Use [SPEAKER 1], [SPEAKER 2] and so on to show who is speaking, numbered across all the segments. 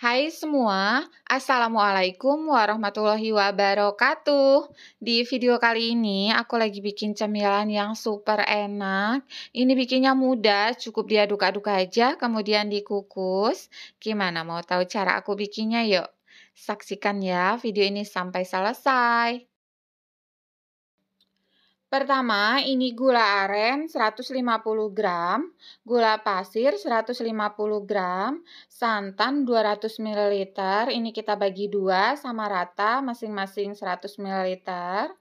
[SPEAKER 1] Hai semua, Assalamualaikum warahmatullahi wabarakatuh Di video kali ini aku lagi bikin cemilan yang super enak Ini bikinnya mudah, cukup diaduk-aduk aja kemudian dikukus Gimana mau tahu cara aku bikinnya yuk? Saksikan ya video ini sampai selesai Pertama, ini gula aren 150 gram, gula pasir 150 gram, santan 200 ml, ini kita bagi dua sama rata masing-masing 100 ml.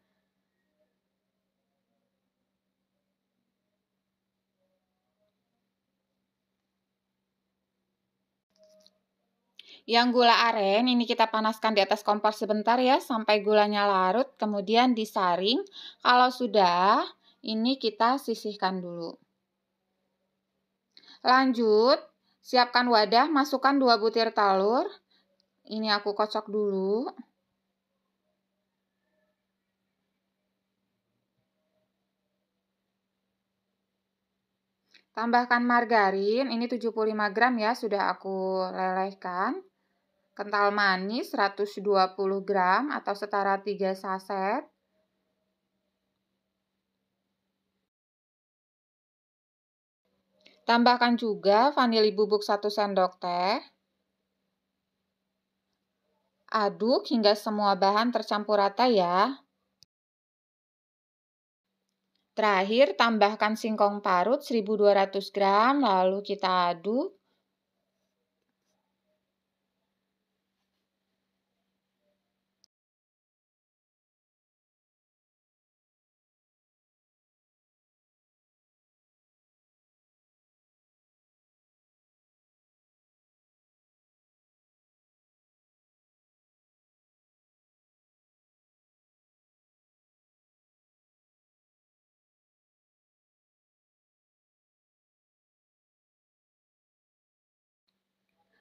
[SPEAKER 1] Yang gula aren ini kita panaskan di atas kompor sebentar ya sampai gulanya larut kemudian disaring. Kalau sudah ini kita sisihkan dulu. Lanjut, siapkan wadah, masukkan 2 butir telur. Ini aku kocok dulu. Tambahkan margarin, ini 75 gram ya, sudah aku lelehkan kental manis 120 gram atau setara 3 saset. Tambahkan juga vanili bubuk 1 sendok teh. Aduk hingga semua bahan tercampur rata ya. Terakhir, tambahkan singkong parut 1200 gram, lalu kita aduk.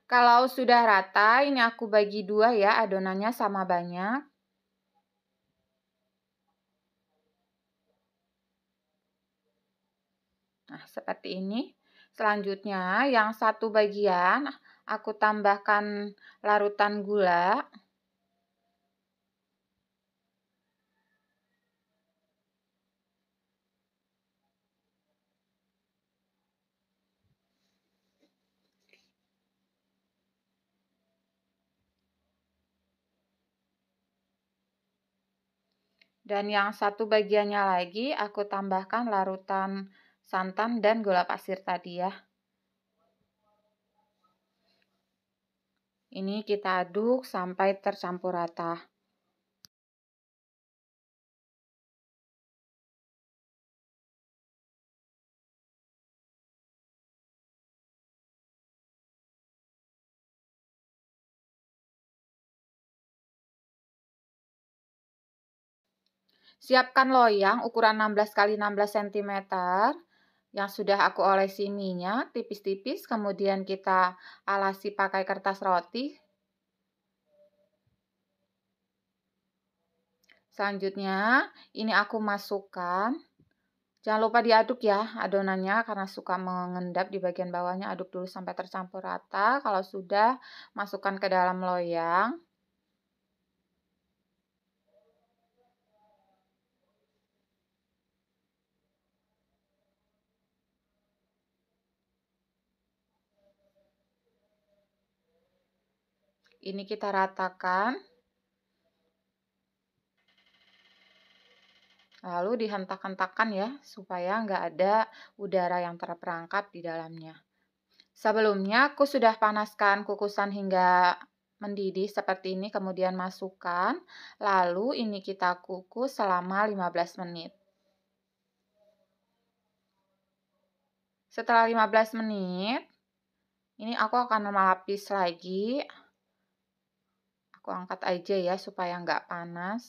[SPEAKER 1] Kalau sudah rata, ini aku bagi dua ya, adonannya sama banyak. Nah, seperti ini. Selanjutnya, yang satu bagian aku tambahkan larutan gula. Dan yang satu bagiannya lagi aku tambahkan larutan santan dan gula pasir tadi ya. Ini kita aduk sampai tercampur rata. Siapkan loyang ukuran 16 x 16 cm yang sudah aku olesi minyak tipis-tipis, kemudian kita alasi pakai kertas roti. Selanjutnya, ini aku masukkan. Jangan lupa diaduk ya adonannya karena suka mengendap di bagian bawahnya. Aduk dulu sampai tercampur rata. Kalau sudah, masukkan ke dalam loyang. Ini kita ratakan. Lalu dihentak-hentakan ya, supaya nggak ada udara yang terperangkap di dalamnya. Sebelumnya aku sudah panaskan kukusan hingga mendidih seperti ini, kemudian masukkan. Lalu ini kita kukus selama 15 menit. Setelah 15 menit, ini aku akan melapis lagi Aku angkat aja ya supaya nggak panas.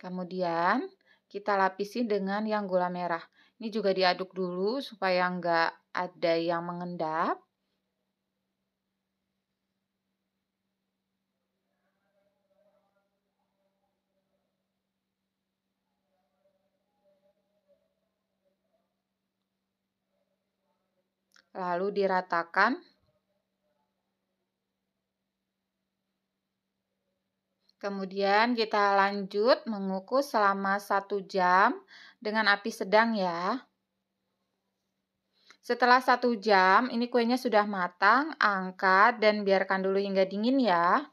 [SPEAKER 1] Kemudian kita lapisi dengan yang gula merah. Ini juga diaduk dulu supaya nggak ada yang mengendap. Lalu diratakan Kemudian kita lanjut mengukus selama 1 jam dengan api sedang ya. Setelah 1 jam, ini kuenya sudah matang, angkat dan biarkan dulu hingga dingin ya.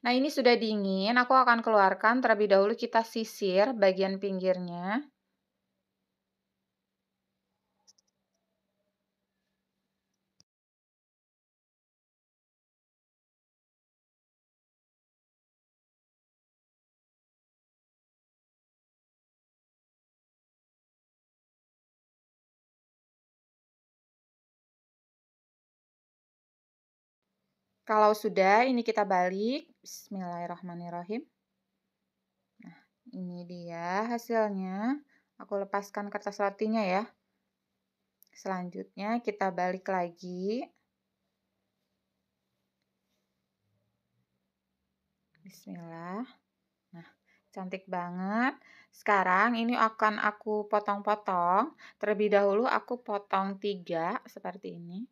[SPEAKER 1] Nah ini sudah dingin, aku akan keluarkan terlebih dahulu kita sisir bagian pinggirnya. Kalau sudah, ini kita balik. Bismillahirrahmanirrahim. Nah, ini dia hasilnya. Aku lepaskan kertas rotinya ya. Selanjutnya kita balik lagi. Bismillah. Nah, cantik banget. Sekarang ini akan aku potong-potong. Terlebih dahulu aku potong tiga seperti ini.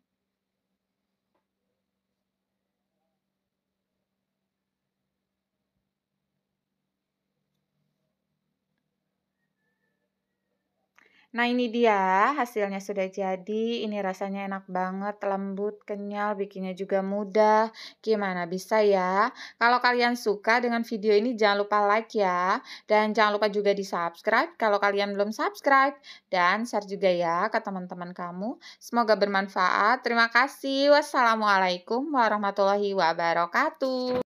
[SPEAKER 1] Nah ini dia hasilnya sudah jadi, ini rasanya enak banget, lembut, kenyal, bikinnya juga mudah. Gimana bisa ya? Kalau kalian suka dengan video ini jangan lupa like ya. Dan jangan lupa juga di subscribe kalau kalian belum subscribe. Dan share juga ya ke teman-teman kamu. Semoga bermanfaat. Terima kasih. Wassalamualaikum warahmatullahi wabarakatuh.